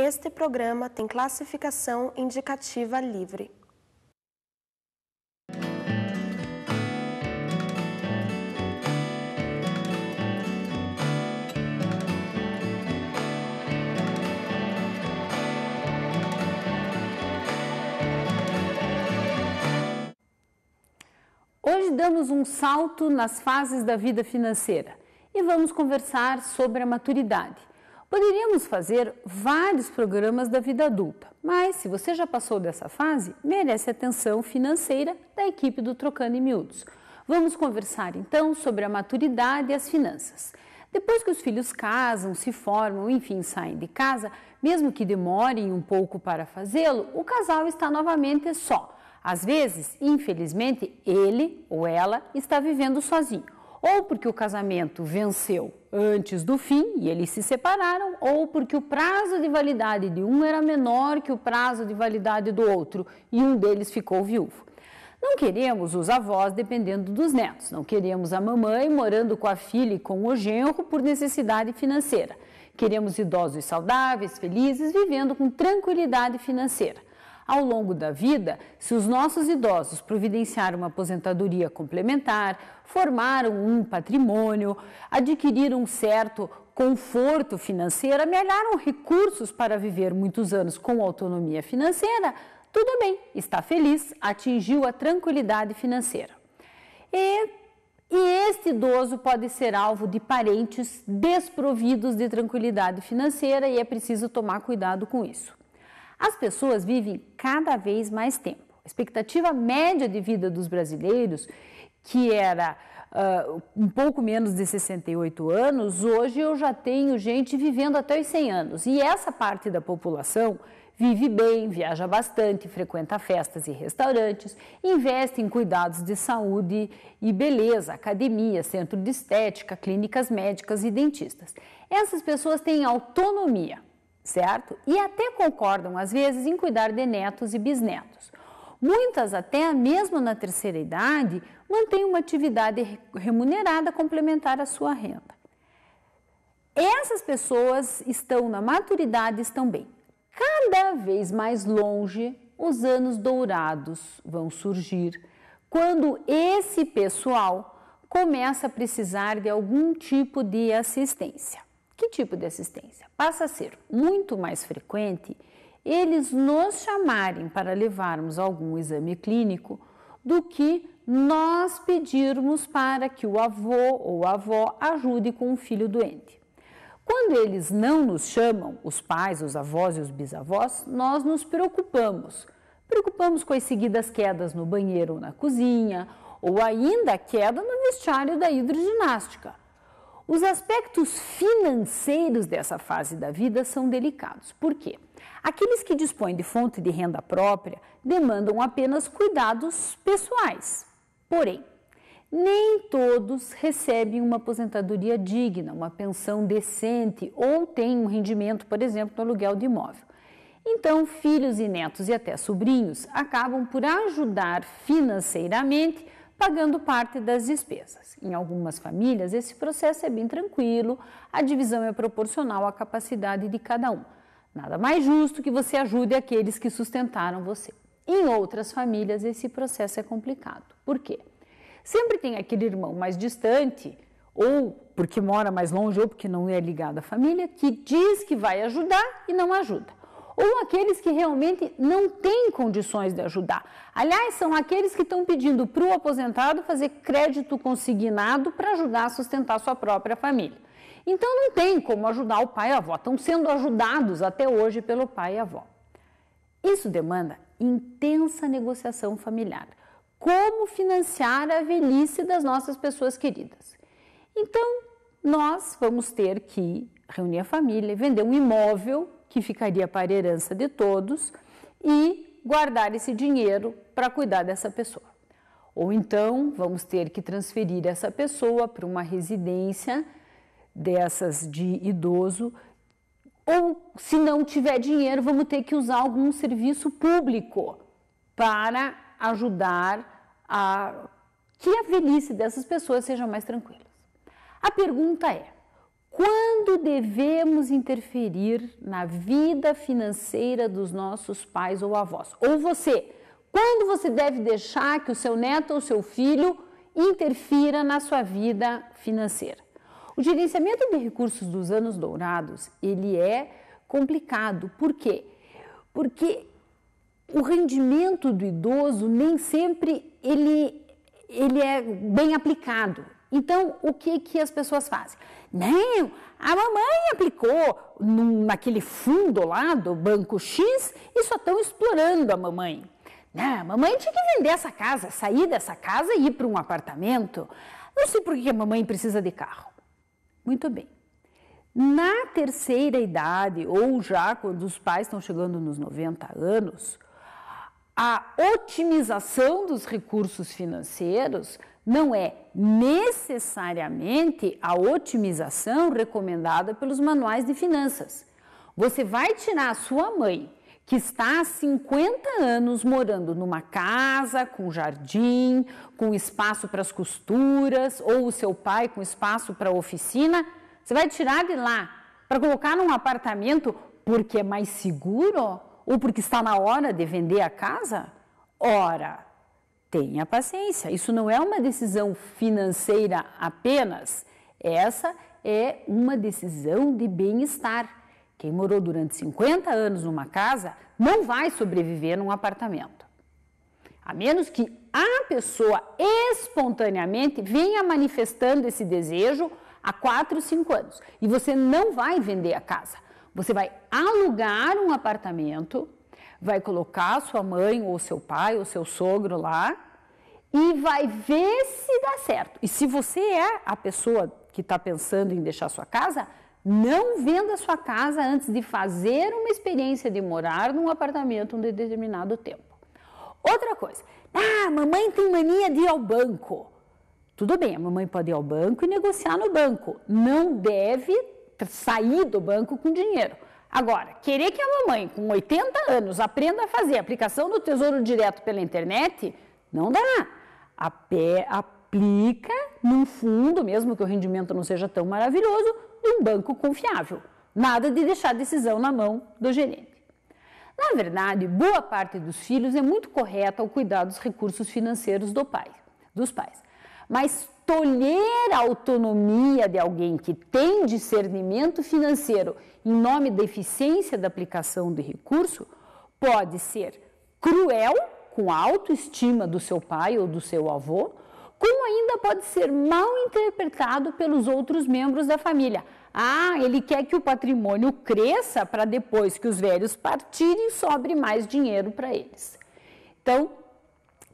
Este programa tem classificação indicativa livre. Hoje damos um salto nas fases da vida financeira e vamos conversar sobre a maturidade Poderíamos fazer vários programas da vida adulta, mas se você já passou dessa fase, merece atenção financeira da equipe do Trocando em Miúdos. Vamos conversar então sobre a maturidade e as finanças. Depois que os filhos casam, se formam, enfim, saem de casa, mesmo que demorem um pouco para fazê-lo, o casal está novamente só. Às vezes, infelizmente, ele ou ela está vivendo sozinho ou porque o casamento venceu antes do fim e eles se separaram, ou porque o prazo de validade de um era menor que o prazo de validade do outro e um deles ficou viúvo. Não queremos os avós dependendo dos netos, não queremos a mamãe morando com a filha e com o genro por necessidade financeira. Queremos idosos saudáveis, felizes, vivendo com tranquilidade financeira ao longo da vida, se os nossos idosos providenciarem uma aposentadoria complementar, formaram um patrimônio, adquiriram um certo conforto financeiro, amealharam recursos para viver muitos anos com autonomia financeira, tudo bem, está feliz, atingiu a tranquilidade financeira. E, e este idoso pode ser alvo de parentes desprovidos de tranquilidade financeira e é preciso tomar cuidado com isso. As pessoas vivem cada vez mais tempo expectativa média de vida dos brasileiros, que era uh, um pouco menos de 68 anos, hoje eu já tenho gente vivendo até os 100 anos. E essa parte da população vive bem, viaja bastante, frequenta festas e restaurantes, investe em cuidados de saúde e beleza, academia, centro de estética, clínicas médicas e dentistas. Essas pessoas têm autonomia, certo? E até concordam, às vezes, em cuidar de netos e bisnetos. Muitas, até mesmo na terceira idade, mantêm uma atividade remunerada complementar à sua renda. Essas pessoas estão na maturidade, estão bem. Cada vez mais longe, os anos dourados vão surgir, quando esse pessoal começa a precisar de algum tipo de assistência. Que tipo de assistência? Passa a ser muito mais frequente eles nos chamarem para levarmos algum exame clínico do que nós pedirmos para que o avô ou a avó ajude com o filho doente. Quando eles não nos chamam, os pais, os avós e os bisavós, nós nos preocupamos. Preocupamos com as seguidas quedas no banheiro ou na cozinha, ou ainda a queda no vestiário da hidroginástica os aspectos financeiros dessa fase da vida são delicados. Por quê? Aqueles que dispõem de fonte de renda própria demandam apenas cuidados pessoais. Porém, nem todos recebem uma aposentadoria digna, uma pensão decente ou têm um rendimento, por exemplo, no aluguel de imóvel. Então, filhos e netos e até sobrinhos acabam por ajudar financeiramente pagando parte das despesas. Em algumas famílias, esse processo é bem tranquilo, a divisão é proporcional à capacidade de cada um. Nada mais justo que você ajude aqueles que sustentaram você. Em outras famílias, esse processo é complicado. Por quê? Sempre tem aquele irmão mais distante, ou porque mora mais longe, ou porque não é ligado à família, que diz que vai ajudar e não ajuda ou aqueles que realmente não têm condições de ajudar. Aliás, são aqueles que estão pedindo para o aposentado fazer crédito consignado para ajudar a sustentar sua própria família. Então não tem como ajudar o pai e a avó, estão sendo ajudados até hoje pelo pai e a avó. Isso demanda intensa negociação familiar. Como financiar a velhice das nossas pessoas queridas? Então, nós vamos ter que reunir a família, vender um imóvel que ficaria para herança de todos, e guardar esse dinheiro para cuidar dessa pessoa. Ou então vamos ter que transferir essa pessoa para uma residência dessas de idoso, ou se não tiver dinheiro, vamos ter que usar algum serviço público para ajudar a que a velhice dessas pessoas seja mais tranquila. A pergunta é: quando devemos interferir na vida financeira dos nossos pais ou avós? Ou você, quando você deve deixar que o seu neto ou seu filho interfira na sua vida financeira? O gerenciamento de recursos dos anos dourados, ele é complicado. Por quê? Porque o rendimento do idoso nem sempre ele, ele é bem aplicado. Então, o que, que as pessoas fazem? Não, a mamãe aplicou num, naquele fundo lá do Banco X e só estão explorando a mamãe. Não, né, a mamãe tinha que vender essa casa, sair dessa casa e ir para um apartamento. Não sei por que a mamãe precisa de carro. Muito bem. Na terceira idade, ou já quando os pais estão chegando nos 90 anos, a otimização dos recursos financeiros não é necessariamente a otimização recomendada pelos manuais de finanças. Você vai tirar a sua mãe, que está há 50 anos morando numa casa, com jardim, com espaço para as costuras, ou o seu pai com espaço para a oficina, você vai tirar de lá para colocar num apartamento porque é mais seguro ou porque está na hora de vender a casa? Ora, Tenha paciência. Isso não é uma decisão financeira apenas. Essa é uma decisão de bem-estar. Quem morou durante 50 anos numa casa não vai sobreviver num apartamento. A menos que a pessoa espontaneamente venha manifestando esse desejo há 4, 5 anos. E você não vai vender a casa. Você vai alugar um apartamento vai colocar sua mãe ou seu pai ou seu sogro lá e vai ver se dá certo. E se você é a pessoa que está pensando em deixar sua casa, não venda sua casa antes de fazer uma experiência de morar num apartamento um determinado tempo. Outra coisa, ah, mamãe tem mania de ir ao banco. Tudo bem, a mamãe pode ir ao banco e negociar no banco. Não deve sair do banco com dinheiro Agora, querer que a mamãe com 80 anos aprenda a fazer aplicação do Tesouro Direto pela internet, não dá. A pé, aplica num fundo, mesmo que o rendimento não seja tão maravilhoso, num banco confiável. Nada de deixar a decisão na mão do gerente. Na verdade, boa parte dos filhos é muito correta ao cuidar dos recursos financeiros do pai, dos pais. Mas tolher a autonomia de alguém que tem discernimento financeiro em nome da eficiência da aplicação de recurso pode ser cruel com a autoestima do seu pai ou do seu avô, como ainda pode ser mal interpretado pelos outros membros da família. Ah, ele quer que o patrimônio cresça para depois que os velhos partirem sobre mais dinheiro para eles. Então,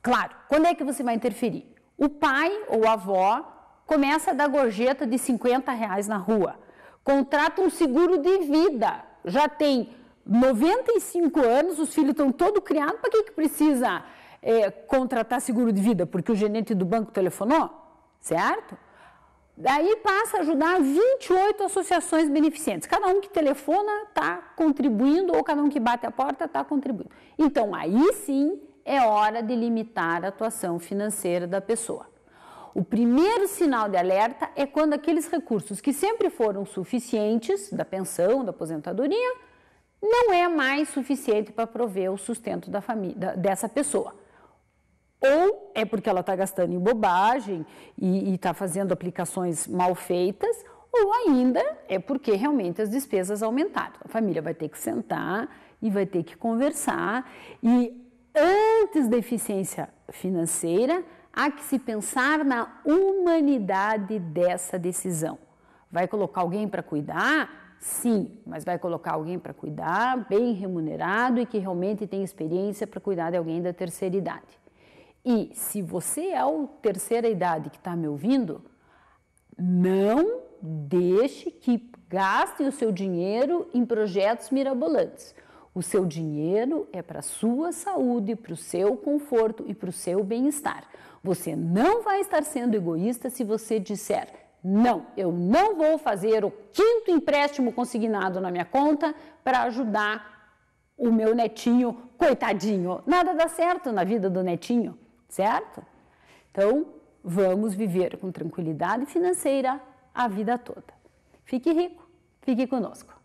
claro, quando é que você vai interferir? O pai ou avó começa a dar gorjeta de 50 reais na rua, contrata um seguro de vida, já tem 95 anos, os filhos estão todo criados, para que, que precisa é, contratar seguro de vida? Porque o gerente do banco telefonou, certo? Daí passa a ajudar 28 associações beneficentes. Cada um que telefona está contribuindo ou cada um que bate a porta está contribuindo. Então, aí sim é hora de limitar a atuação financeira da pessoa. O primeiro sinal de alerta é quando aqueles recursos que sempre foram suficientes, da pensão, da aposentadoria, não é mais suficiente para prover o sustento da família, dessa pessoa. Ou é porque ela está gastando em bobagem e está fazendo aplicações mal feitas, ou ainda é porque realmente as despesas aumentaram. A família vai ter que sentar e vai ter que conversar e antes da eficiência financeira, há que se pensar na humanidade dessa decisão. Vai colocar alguém para cuidar? Sim, mas vai colocar alguém para cuidar, bem remunerado e que realmente tem experiência para cuidar de alguém da terceira idade. E se você é o terceira idade que está me ouvindo, não deixe que gastem o seu dinheiro em projetos mirabolantes. O seu dinheiro é para sua saúde, para o seu conforto e para o seu bem-estar. Você não vai estar sendo egoísta se você disser: não, eu não vou fazer o quinto empréstimo consignado na minha conta para ajudar o meu netinho, coitadinho. Nada dá certo na vida do netinho, certo? Então, vamos viver com tranquilidade financeira a vida toda. Fique rico, fique conosco.